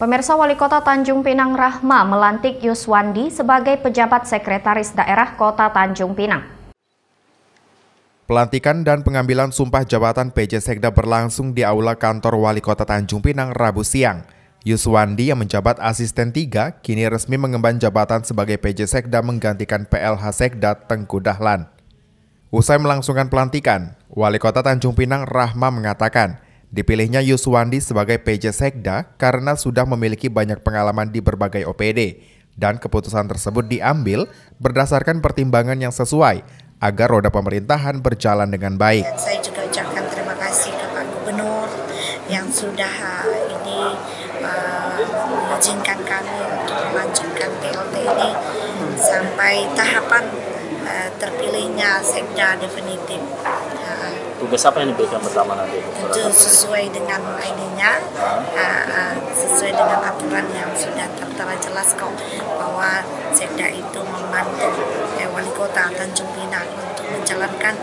Pemirsa Wali Kota Tanjung Pinang Rahma melantik Yuswandi sebagai pejabat sekretaris daerah Kota Tanjung Pinang. Pelantikan dan pengambilan sumpah jabatan PJ Sekda berlangsung di aula kantor Wali Kota Tanjung Pinang Rabu siang. Yuswandi yang menjabat asisten 3 kini resmi mengemban jabatan sebagai PJ Sekda menggantikan PLH Sekda Tengku Dahlan. Usai melangsungkan pelantikan, Wali Kota Tanjung Pinang Rahma mengatakan, Dipilihnya Yuswandi sebagai PJ Sekda karena sudah memiliki banyak pengalaman di berbagai OPD dan keputusan tersebut diambil berdasarkan pertimbangan yang sesuai agar roda pemerintahan berjalan dengan baik. Dan saya juga ucapkan terima kasih ke Pak Gubernur yang sudah uh, ini uh, mengizinkan kami untuk melanjutkan PLT ini sampai tahapan uh, terpilihnya Sekda definitif tugas apa yang diberikan pertama nanti? Itu sesuai dengan ID-nya, uh, sesuai dengan aturan yang sudah tertera jelas kok bahwa Sekda itu membantu eh, wali kota Tanjung Pinang untuk menjalankan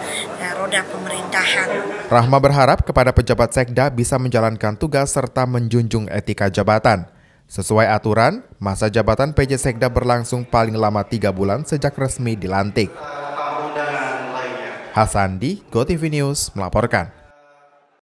eh, roda pemerintahan. Rahma berharap kepada pejabat Sekda bisa menjalankan tugas serta menjunjung etika jabatan. Sesuai aturan, masa jabatan PJ Sekda berlangsung paling lama tiga bulan sejak resmi dilantik. Hasandi, GoTV News melaporkan.